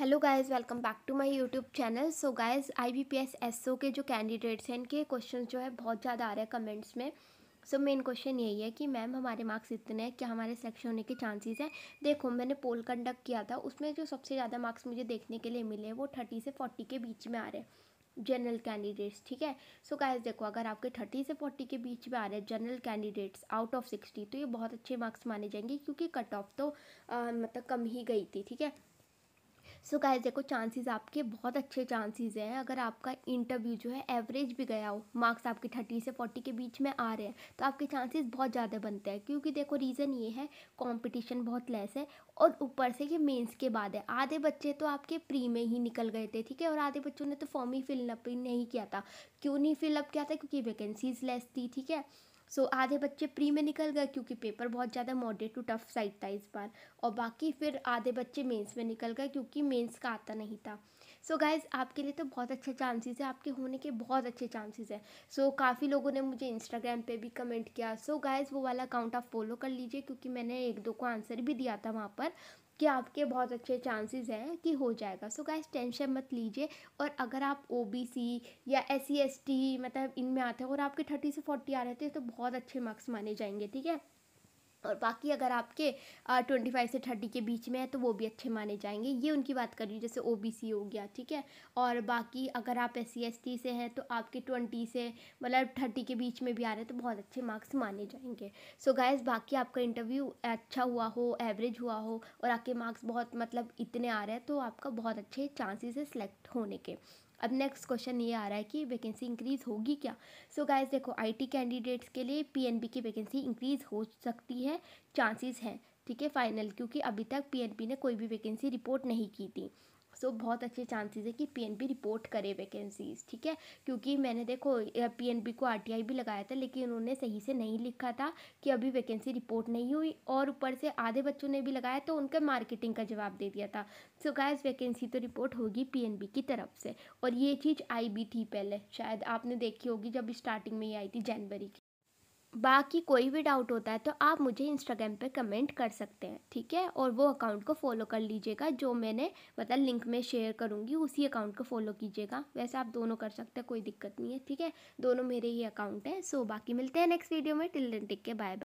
hello guys welcome back to my YouTube channel so guys IBPS SO के जो candidates हैं इनके question जो है बहुत ज़्यादा आ रहे हैं कमेंट्स में सो मेन क्वेश्चन यही है कि मैम हमारे मार्क्स इतने हैं क्या हमारे सिलेक्शन होने के चांसेस हैं देखो मैंने पोल कंडक्ट किया था उसमें जो सबसे ज़्यादा मार्क्स मुझे देखने के लिए मिले वो थर्टी से फोर्टी के बीच में आ रहे हैं जनरल कैंडिडेट्स ठीक है सो so गाइस देखो अगर आपके थर्टी से फोर्टी के बीच में आ रहे हैं general candidates out of sixty तो ये बहुत अच्छे मार्क्स माने जाएंगे क्योंकि कट ऑफ तो आ, मतलब कम ही गई थी ठीक है सो so गाइस देखो चांसेस आपके बहुत अच्छे चांसेस हैं अगर आपका इंटरव्यू जो है एवरेज भी गया हो मार्क्स आपके थर्टी से फोर्टी के बीच में आ रहे हैं तो आपके चांसेस बहुत ज़्यादा बनते हैं क्योंकि देखो रीज़न ये है कॉम्पिटिशन बहुत लेस है और ऊपर से ये मेंस के बाद है आधे बच्चे तो आपके प्री में ही निकल गए थे ठीक है और आधे बच्चों ने तो फॉर्म ही फिलअप नहीं किया था क्यों नहीं फिलअप किया था क्योंकि वैकेंसीज़ लेस थी ठीक है सो आधे बच्चे प्री में निकल गए क्योंकि पेपर बहुत ज़्यादा मॉडरेट टू टफ साइड था इस बार और बाकी फिर आधे बच्चे मेंस में निकल गए क्योंकि मेंस का आता नहीं था सो so गाइज़ आपके लिए तो बहुत अच्छे चांसेस है आपके होने के बहुत अच्छे चांसेस है सो so, काफ़ी लोगों ने मुझे इंस्टाग्राम पे भी कमेंट किया सो so, गाइज़ वो वाला अकाउंट आप फॉलो कर लीजिए क्योंकि मैंने एक दो को आंसर भी दिया था वहाँ पर कि आपके बहुत अच्छे चांसेस हैं कि हो जाएगा सो गाइज़ टेंशन मत लीजिए और अगर आप ओ या एस सी e मतलब इनमें आते हैं और आपके थर्टी से फोर्टी आ रहे थे तो बहुत अच्छे मार्क्स माने जाएंगे ठीक है और बाकी अगर आपके ट्वेंटी फाइव से थर्टी के बीच में है तो वो भी अच्छे माने जाएंगे ये उनकी बात कर रही हूँ जैसे ओ हो गया ठीक है और बाकी अगर आप एस सी से हैं तो आपके ट्वेंटी से मतलब थर्टी के बीच में भी आ रहे हैं तो बहुत अच्छे मार्क्स माने जाएंगे सो so गाइज़ बाकी आपका इंटरव्यू अच्छा हुआ हो एवरेज हुआ हो और आपके मार्क्स बहुत मतलब इतने आ रहे हैं तो आपका बहुत अच्छे चांसेस है सिलेक्ट होने के अब नेक्स्ट क्वेश्चन ये आ रहा है कि वैकेंसी इंक्रीज़ होगी क्या सो so गाइस देखो आईटी कैंडिडेट्स के लिए पीएनबी की वैकेंसी इंक्रीज़ हो सकती है चांसेस हैं ठीक है फाइनल क्योंकि अभी तक पीएनबी ने कोई भी वैकेंसी रिपोर्ट नहीं की थी सो बहुत अच्छे चांसेस है कि पीएनबी रिपोर्ट करे वैकेंसीज ठीक है क्योंकि मैंने देखो पीएनबी को आरटीआई भी लगाया था लेकिन उन्होंने सही से नहीं लिखा था कि अभी वैकेंसी रिपोर्ट नहीं हुई और ऊपर से आधे बच्चों ने भी लगाया तो उनका मार्केटिंग का जवाब दे दिया था सो so वैकेंसी तो रिपोर्ट होगी पी की तरफ से और ये चीज़ आई भी थी पहले शायद आपने देखी होगी जब स्टार्टिंग में ये आई थी जनवरी की बाकी कोई भी डाउट होता है तो आप मुझे इंस्टाग्राम पे कमेंट कर सकते हैं ठीक है और वो अकाउंट को फॉलो कर लीजिएगा जो मैंने मतलब लिंक में शेयर करूँगी उसी अकाउंट को फॉलो कीजिएगा वैसे आप दोनों कर सकते हैं कोई दिक्कत नहीं है ठीक है दोनों मेरे ही अकाउंट हैं सो बाकी मिलते हैं नेक्स्ट वीडियो में टिल दिन टिक के बाय